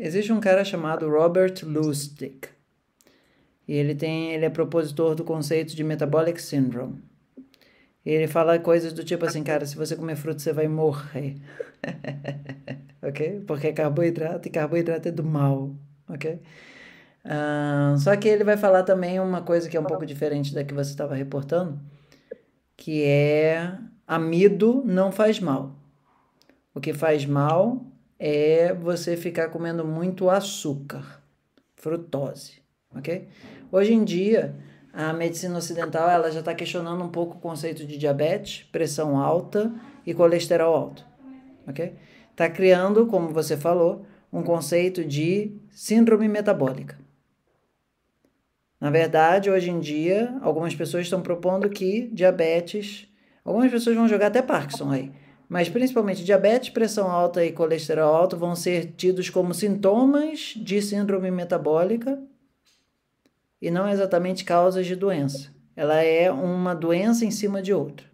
Existe um cara chamado Robert Lustig. E ele tem, ele é propositor do conceito de metabolic syndrome. E ele fala coisas do tipo assim, cara, se você comer fruta você vai morrer. ok? Porque é carboidrato e carboidrato é do mal, ok? Uh, só que ele vai falar também uma coisa que é um pouco diferente da que você estava reportando, que é amido não faz mal. O que faz mal é você ficar comendo muito açúcar, frutose, ok? Hoje em dia, a medicina ocidental ela já está questionando um pouco o conceito de diabetes, pressão alta e colesterol alto, ok? Está criando, como você falou, um conceito de síndrome metabólica. Na verdade, hoje em dia, algumas pessoas estão propondo que diabetes, algumas pessoas vão jogar até Parkinson aí mas principalmente diabetes, pressão alta e colesterol alto vão ser tidos como sintomas de síndrome metabólica e não exatamente causas de doença. Ela é uma doença em cima de outra,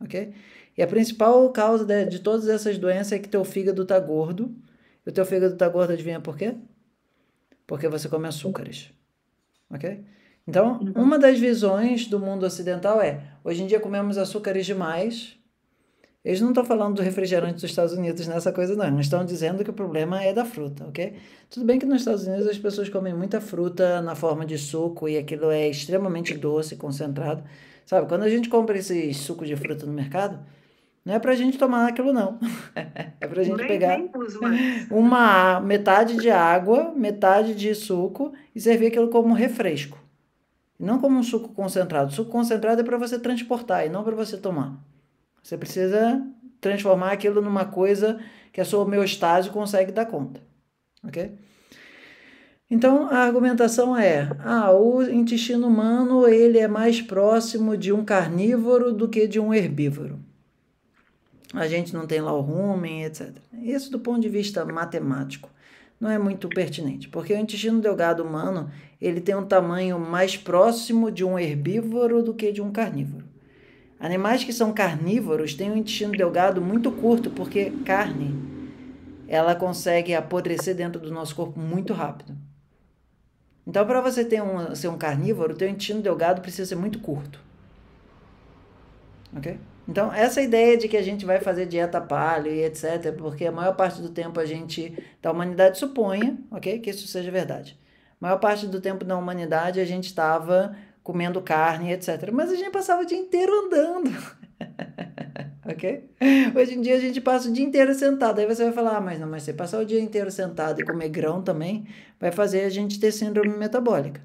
ok? E a principal causa de, de todas essas doenças é que teu fígado está gordo. E o teu fígado está gordo, adivinha por quê? Porque você come açúcares, ok? Então, uhum. uma das visões do mundo ocidental é: hoje em dia comemos açúcares demais eles não estão falando do refrigerante dos Estados Unidos nessa coisa, não. Não estão dizendo que o problema é da fruta, ok? Tudo bem que nos Estados Unidos as pessoas comem muita fruta na forma de suco e aquilo é extremamente doce, concentrado. Sabe, quando a gente compra esse suco de fruta no mercado, não é pra gente tomar aquilo, não. é pra gente pegar uma metade de água, metade de suco e servir aquilo como refresco. Não como um suco concentrado. suco concentrado é para você transportar e não para você tomar. Você precisa transformar aquilo numa coisa que a sua homeostase consegue dar conta. Ok? Então a argumentação é: ah, o intestino humano ele é mais próximo de um carnívoro do que de um herbívoro. A gente não tem lá o rumen, etc. Isso do ponto de vista matemático não é muito pertinente, porque o intestino delgado humano ele tem um tamanho mais próximo de um herbívoro do que de um carnívoro. Animais que são carnívoros têm um intestino delgado muito curto, porque carne ela consegue apodrecer dentro do nosso corpo muito rápido. Então, para você ter um, ser um carnívoro, o teu intestino delgado precisa ser muito curto. Ok? Então, essa ideia de que a gente vai fazer dieta paleo e etc., porque a maior parte do tempo a gente, da humanidade, suponha, ok? Que isso seja verdade. A maior parte do tempo da humanidade a gente estava comendo carne, etc. Mas a gente passava o dia inteiro andando. ok? Hoje em dia a gente passa o dia inteiro sentado. Aí você vai falar, ah, mas não, mas você passar o dia inteiro sentado e comer grão também vai fazer a gente ter síndrome metabólica.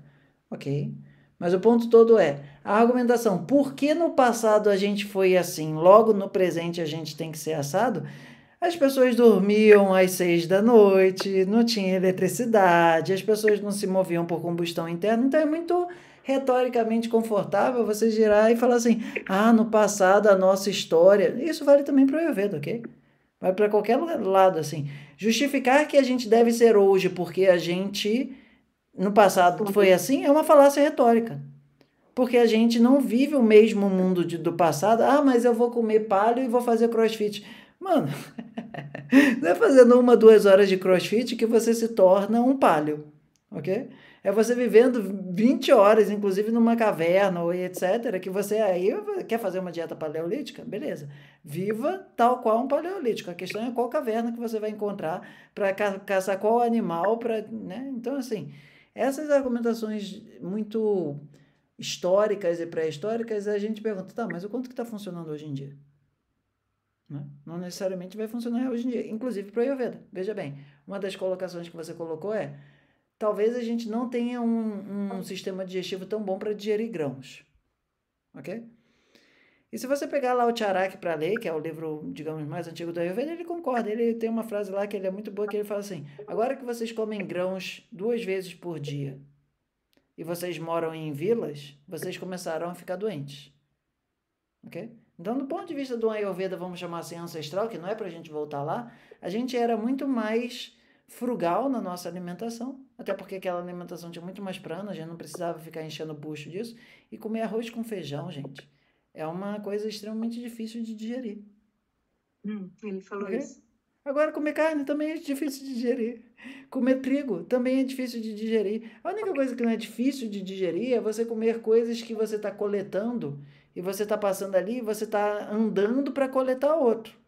Ok? Mas o ponto todo é a argumentação. Por que no passado a gente foi assim? Logo no presente a gente tem que ser assado? As pessoas dormiam às seis da noite, não tinha eletricidade, as pessoas não se moviam por combustão interna, então é muito retoricamente confortável você girar e falar assim: ah, no passado a nossa história. Isso vale também para o Ayurveda, ok? Vai para qualquer lado, assim. Justificar que a gente deve ser hoje porque a gente no passado foi assim é uma falácia retórica. Porque a gente não vive o mesmo mundo de, do passado. Ah, mas eu vou comer palho e vou fazer crossfit. Mano, não é fazendo uma, duas horas de crossfit que você se torna um palho, ok? É você vivendo 20 horas, inclusive numa caverna ou etc., que você aí quer fazer uma dieta paleolítica? Beleza. Viva tal qual um paleolítico. A questão é qual caverna que você vai encontrar para ca caçar qual animal, para, né? Então assim, essas argumentações muito históricas e pré-históricas, a gente pergunta, tá, mas o quanto que está funcionando hoje em dia? Né? Não necessariamente vai funcionar hoje em dia, inclusive para o Ayurveda. Veja bem, uma das colocações que você colocou é talvez a gente não tenha um, um sistema digestivo tão bom para digerir grãos. Ok? E se você pegar lá o Tcharak para ler, que é o livro, digamos, mais antigo da Ayurveda, ele concorda. Ele tem uma frase lá que ele é muito boa, que ele fala assim: agora que vocês comem grãos duas vezes por dia e vocês moram em vilas, vocês começarão a ficar doentes. Ok? Então, do ponto de vista do Ayurveda, vamos chamar assim ancestral, que não é para a gente voltar lá, a gente era muito mais frugal na nossa alimentação até porque aquela alimentação tinha muito mais prana, a gente não precisava ficar enchendo o bucho disso. E comer arroz com feijão, gente, é uma coisa extremamente difícil de digerir. Hum, ele falou isso. Agora, comer carne também é difícil de digerir. Comer trigo também é difícil de digerir. A única coisa que não é difícil de digerir é você comer coisas que você está coletando e você está passando ali e você está andando para coletar outro.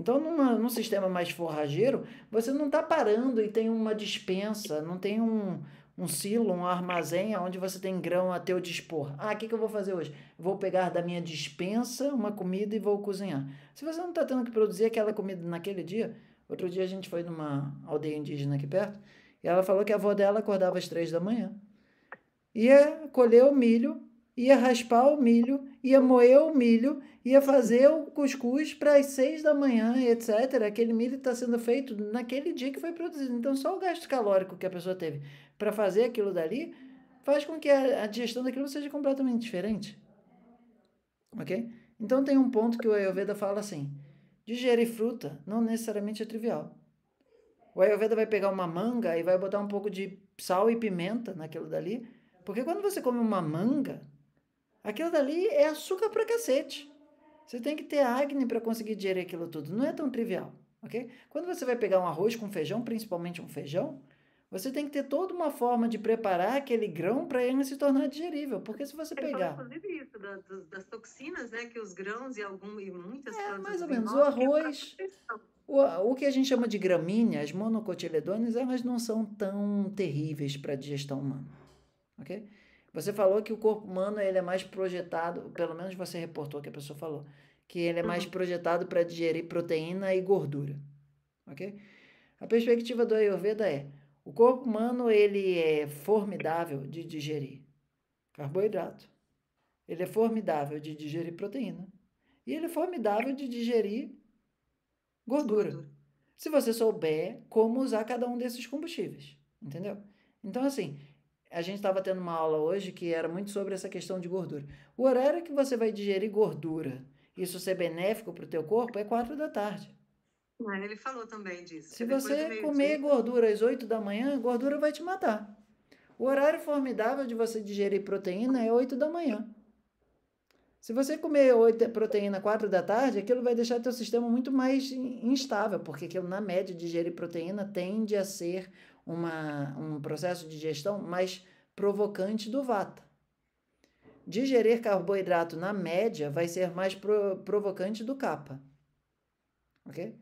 Então, numa, num sistema mais forrageiro, você não está parando e tem uma dispensa, não tem um, um silo, um armazém onde você tem grão a teu dispor. Ah, o que, que eu vou fazer hoje? Vou pegar da minha dispensa uma comida e vou cozinhar. Se você não está tendo que produzir aquela comida naquele dia, outro dia a gente foi numa aldeia indígena aqui perto, e ela falou que a avó dela acordava às três da manhã. E o milho ia raspar o milho, ia moer o milho, ia fazer o cuscuz para as seis da manhã, etc. Aquele milho está sendo feito naquele dia que foi produzido. Então, só o gasto calórico que a pessoa teve para fazer aquilo dali faz com que a, digestão daquilo seja completamente diferente. Ok? Então, tem um ponto que o Ayurveda fala assim: digerir fruta não necessariamente é trivial. O Ayurveda vai pegar uma manga e vai botar um pouco de sal e pimenta naquilo dali. Porque quando você come uma manga, Aquilo dali é açúcar pra cacete. Você tem que ter acne para conseguir digerir aquilo tudo. Não é tão trivial, ok? Quando você vai pegar um arroz com feijão, principalmente um feijão, você tem que ter toda uma forma de preparar aquele grão para ele se tornar digerível. Porque se você pegar. Fala, inclusive isso, da, das, das toxinas, né? Que os grãos e, algum, e muitas é, plantas. Mais ou menos. O arroz. O, o que a gente chama de gramíneas, as monocotiledones, elas não são tão terríveis para a digestão humana. ok? Você falou que o corpo humano ele é mais projetado, pelo menos você reportou que a pessoa falou, que ele é mais uhum. projetado para digerir proteína e gordura, ok? A perspectiva do Ayurveda é o corpo humano ele é formidável de digerir carboidrato, ele é formidável de digerir proteína e ele é formidável de digerir gordura. gordura. Se você souber como usar cada um desses combustíveis, entendeu? Então assim, a gente estava tendo uma aula hoje que era muito sobre essa questão de gordura. O horário que você vai digerir gordura, isso ser benéfico para o teu corpo, é quatro da tarde. Ah, ele falou também disso. Se você comer gordura às 8 da manhã, gordura vai te matar. O horário formidável de você digerir proteína é 8 da manhã. Se você comer 8, proteína 4 da tarde, aquilo vai deixar teu sistema muito mais instável, porque aquilo, na média, digerir proteína tende a ser uma, um processo de digestão mais provocante do vata. Digerir carboidrato na média vai ser mais pro, provocante do capa. Ok?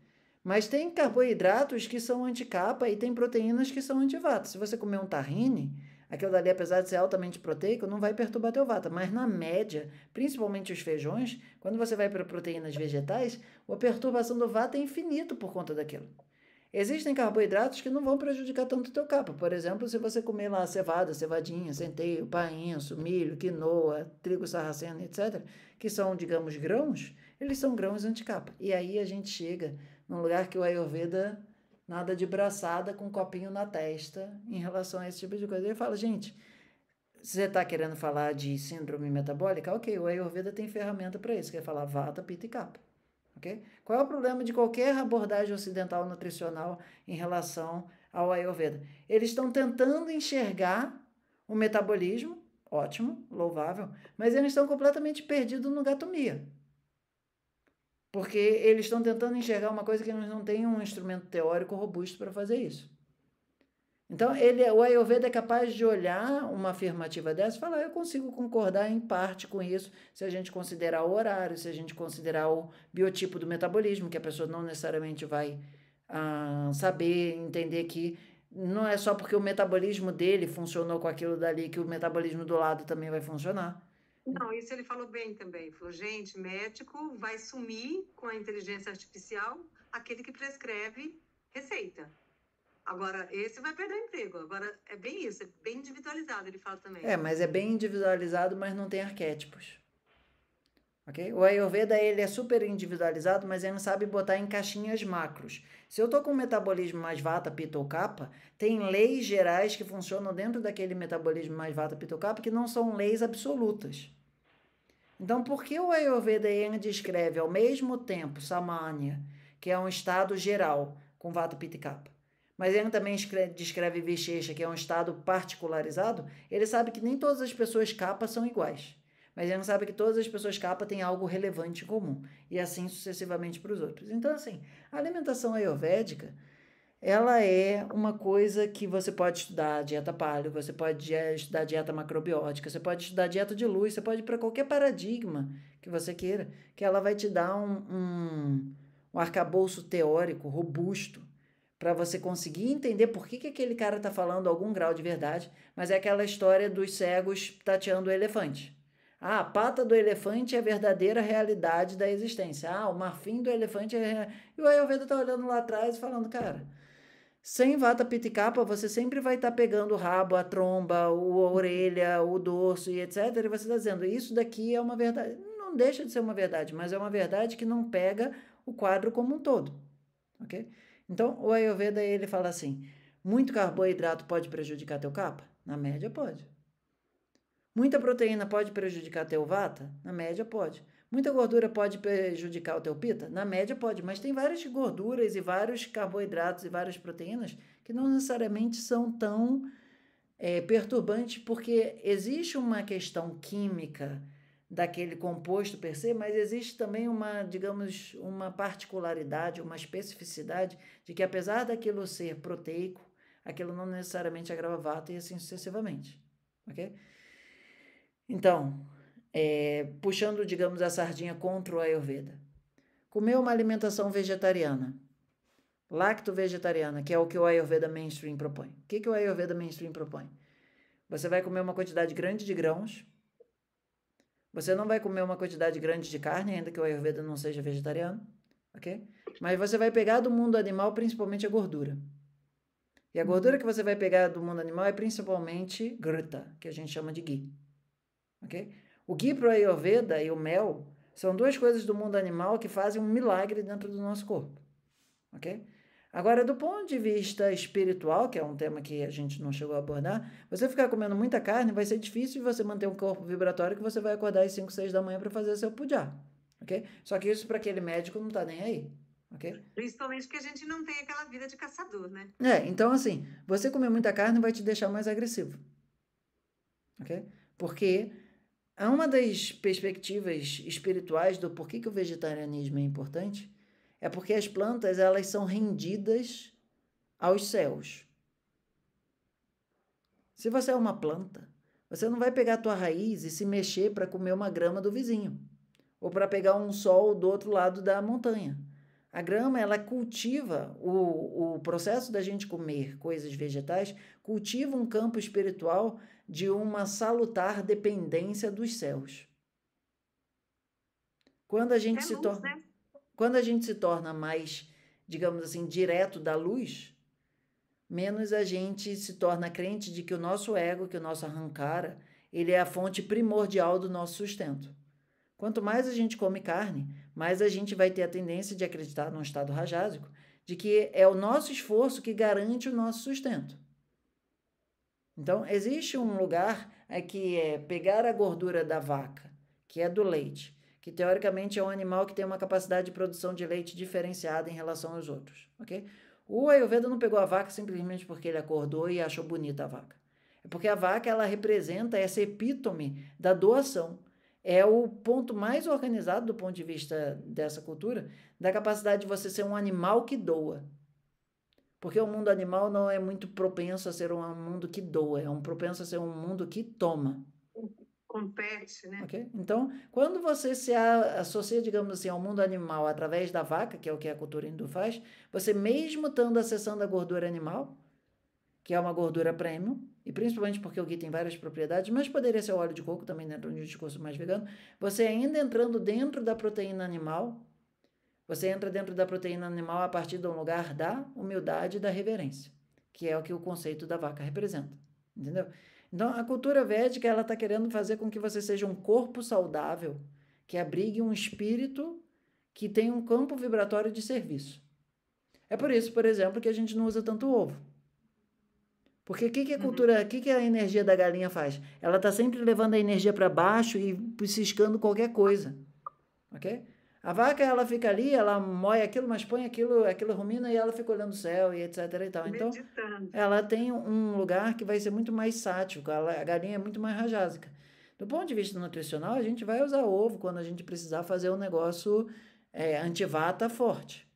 Mas tem carboidratos que são anticapa e tem proteínas que são antivata. Se você comer um tahine, aquilo dali, apesar de ser altamente proteico, não vai perturbar teu vata. Mas na média, principalmente os feijões, quando você vai para proteínas vegetais, a perturbação do vata é infinito por conta daquilo. Existem carboidratos que não vão prejudicar tanto o teu capa. Por exemplo, se você comer lá cevada, cevadinha, centeio, painço, milho, quinoa, trigo sarraceno, etc., que são, digamos, grãos, eles são grãos anticapa. E aí a gente chega num lugar que o Ayurveda nada de braçada com um copinho na testa em relação a esse tipo de coisa. Ele fala, gente, você está querendo falar de síndrome metabólica? Ok, o Ayurveda tem ferramenta para isso, que é falar vata, pita e capa. Okay? Qual é o problema de qualquer abordagem ocidental nutricional em relação ao Ayurveda? Eles estão tentando enxergar o metabolismo, ótimo, louvável, mas eles estão completamente perdidos no gatomia. Porque eles estão tentando enxergar uma coisa que eles não têm um instrumento teórico robusto para fazer isso. Então, ele, o Ayurveda é capaz de olhar uma afirmativa dessa e falar: eu consigo concordar em parte com isso, se a gente considerar o horário, se a gente considerar o biotipo do metabolismo, que a pessoa não necessariamente vai ah, saber, entender que não é só porque o metabolismo dele funcionou com aquilo dali que o metabolismo do lado também vai funcionar. Não, isso ele falou bem também. falou: gente, médico vai sumir com a inteligência artificial aquele que prescreve receita. Agora, esse vai perder o emprego. Agora, é bem isso, é bem individualizado, ele fala também. É, mas é bem individualizado, mas não tem arquétipos. ok O Ayurveda ele é super individualizado, mas ele não sabe botar em caixinhas macros. Se eu estou com metabolismo mais vata, pita ou capa, tem leis gerais que funcionam dentro daquele metabolismo mais vata, pita ou capa que não são leis absolutas. Então, por que o Ayurveda ele descreve ao mesmo tempo Samanya, que é um estado geral, com vata, pita e capa? mas ele também descreve Vichesha, que é um estado particularizado, ele sabe que nem todas as pessoas capa são iguais. Mas ele sabe que todas as pessoas capa têm algo relevante em comum. E assim sucessivamente para os outros. Então, assim, a alimentação ayurvédica, ela é uma coisa que você pode estudar dieta paleo, você pode é, estudar dieta macrobiótica, você pode estudar dieta de luz, você pode ir para qualquer paradigma que você queira, que ela vai te dar um, um, um arcabouço teórico robusto para você conseguir entender por que, que aquele cara está falando algum grau de verdade, mas é aquela história dos cegos tateando o elefante. Ah, a pata do elefante é a verdadeira realidade da existência. Ah, o marfim do elefante é. E o Ayurveda está olhando lá atrás e falando, cara, sem vata pitta e você sempre vai estar tá pegando o rabo, a tromba, a orelha, o dorso e etc. E você está dizendo, isso daqui é uma verdade. Não deixa de ser uma verdade, mas é uma verdade que não pega o quadro como um todo. Ok? Então, o Ayurveda ele fala assim: muito carboidrato pode prejudicar teu capa? Na média pode. Muita proteína pode prejudicar teu vata? Na média pode. Muita gordura pode prejudicar o teu pita? Na média pode, mas tem várias gorduras e vários carboidratos e várias proteínas que não necessariamente são tão é, perturbantes, porque existe uma questão química daquele composto per se, mas existe também uma, digamos, uma particularidade, uma especificidade de que apesar daquilo ser proteico, aquilo não necessariamente agrava vata e assim sucessivamente, ok? Então, é, puxando, digamos, a sardinha contra o Ayurveda. Comer uma alimentação vegetariana, lacto-vegetariana, que é o que o Ayurveda Mainstream propõe. O que, que o Ayurveda Mainstream propõe? Você vai comer uma quantidade grande de grãos, você não vai comer uma quantidade grande de carne, ainda que o Ayurveda não seja vegetariano, ok? Mas você vai pegar do mundo animal principalmente a gordura. E a gordura que você vai pegar do mundo animal é principalmente gruta, que a gente chama de ghee, ok? O ghee para o Ayurveda e o mel são duas coisas do mundo animal que fazem um milagre dentro do nosso corpo, ok? Agora, do ponto de vista espiritual, que é um tema que a gente não chegou a abordar, você ficar comendo muita carne vai ser difícil de você manter um corpo vibratório que você vai acordar às 5, 6 da manhã para fazer seu pujá, ok? Só que isso para aquele médico não está nem aí. Okay? Principalmente porque a gente não tem aquela vida de caçador, né? É, então assim, você comer muita carne vai te deixar mais agressivo. Ok? Porque é uma das perspectivas espirituais do porquê que o vegetarianismo é importante é porque as plantas elas são rendidas aos céus. Se você é uma planta, você não vai pegar a tua raiz e se mexer para comer uma grama do vizinho ou para pegar um sol do outro lado da montanha. A grama, ela cultiva o, o processo da gente comer coisas vegetais, cultiva um campo espiritual de uma salutar dependência dos céus. Quando a gente é se torna. Né? Quando a gente se torna mais, digamos assim, direto da luz, menos a gente se torna crente de que o nosso ego, que o nosso arrancara, ele é a fonte primordial do nosso sustento. Quanto mais a gente come carne, mais a gente vai ter a tendência de acreditar num estado rajásico, de que é o nosso esforço que garante o nosso sustento. Então, existe um lugar é que é pegar a gordura da vaca, que é do leite, que teoricamente é um animal que tem uma capacidade de produção de leite diferenciada em relação aos outros, ok? O Ayurveda não pegou a vaca simplesmente porque ele acordou e achou bonita a vaca. É porque a vaca ela representa essa epítome da doação. É o ponto mais organizado do ponto de vista dessa cultura, da capacidade de você ser um animal que doa. Porque o mundo animal não é muito propenso a ser um mundo que doa, é um propenso a ser um mundo que toma compete, né? Okay. Então, quando você se associa, digamos assim, ao mundo animal através da vaca, que é o que a cultura hindu faz, você mesmo estando acessando a gordura animal, que é uma gordura premium, e principalmente porque o ghee tem várias propriedades, mas poderia ser o óleo de coco também dentro de um discurso mais vegano, você ainda entrando dentro da proteína animal, você entra dentro da proteína animal a partir de um lugar da humildade e da reverência, que é o que o conceito da vaca representa, entendeu? Então, a cultura védica ela está querendo fazer com que você seja um corpo saudável, que abrigue um espírito que tem um campo vibratório de serviço. É por isso, por exemplo, que a gente não usa tanto ovo. Porque o que, que a uhum. cultura, o que, que a energia da galinha faz? Ela está sempre levando a energia para baixo e ciscando qualquer coisa. Ok? A vaca, ela fica ali, ela moe aquilo, mas põe aquilo, aquilo rumina e ela fica olhando o céu e etc e tal. Então, ela tem um lugar que vai ser muito mais sático, a galinha é muito mais rajásica. Do ponto de vista nutricional, a gente vai usar ovo quando a gente precisar fazer um negócio é, antivata forte,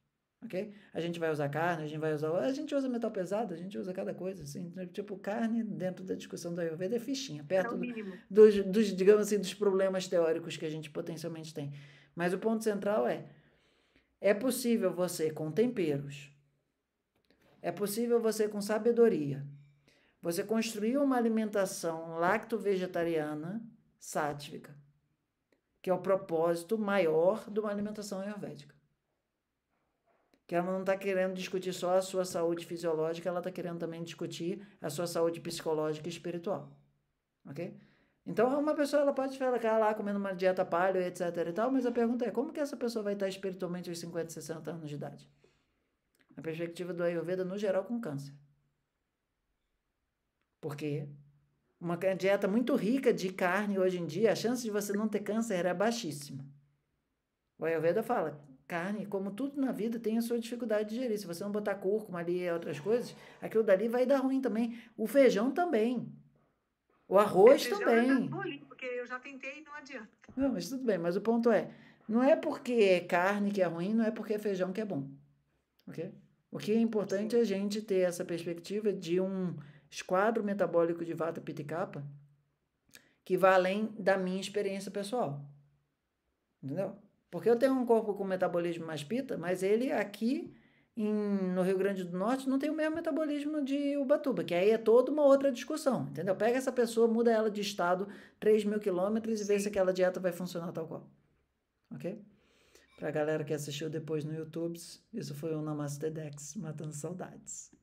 ok? A gente vai usar carne, a gente vai usar... A gente usa metal pesado, a gente usa cada coisa, assim. Né? Tipo, carne, dentro da discussão da Ayurveda, é fichinha, perto é do, dos, dos, digamos assim, dos problemas teóricos que a gente potencialmente tem. Mas o ponto central é: é possível você com temperos, é possível você com sabedoria, você construir uma alimentação lacto-vegetariana sátvica, que é o propósito maior de uma alimentação ayurvédica. Que ela não está querendo discutir só a sua saúde fisiológica, ela está querendo também discutir a sua saúde psicológica e espiritual. Ok? Então, uma pessoa ela pode ficar lá comendo uma dieta paleo, etc e tal, mas a pergunta é, como que essa pessoa vai estar espiritualmente aos 50, 60 anos de idade? A perspectiva do Ayurveda, no geral, com câncer. Porque uma dieta muito rica de carne hoje em dia, a chance de você não ter câncer é baixíssima. O Ayurveda fala, carne, como tudo na vida, tem a sua dificuldade de digerir. Se você não botar cúrcuma ali e outras coisas, aquilo dali vai dar ruim também. O feijão também. O arroz também. porque eu já tentei e não adianta. Não, mas tudo bem, mas o ponto é, não é porque é carne que é ruim, não é porque é feijão que é bom. OK? O que é importante Sim. é a gente ter essa perspectiva de um esquadro metabólico de vata pitta e que vai além da minha experiência pessoal. Entendeu? Porque eu tenho um corpo com metabolismo mais pita, mas ele aqui em, no Rio Grande do Norte não tem o mesmo metabolismo de Ubatuba, que aí é toda uma outra discussão, entendeu? Pega essa pessoa, muda ela de estado 3 mil quilômetros e vê se aquela dieta vai funcionar tal qual. Ok? Pra galera que assistiu depois no YouTube, isso foi o Namaste Dex, matando saudades.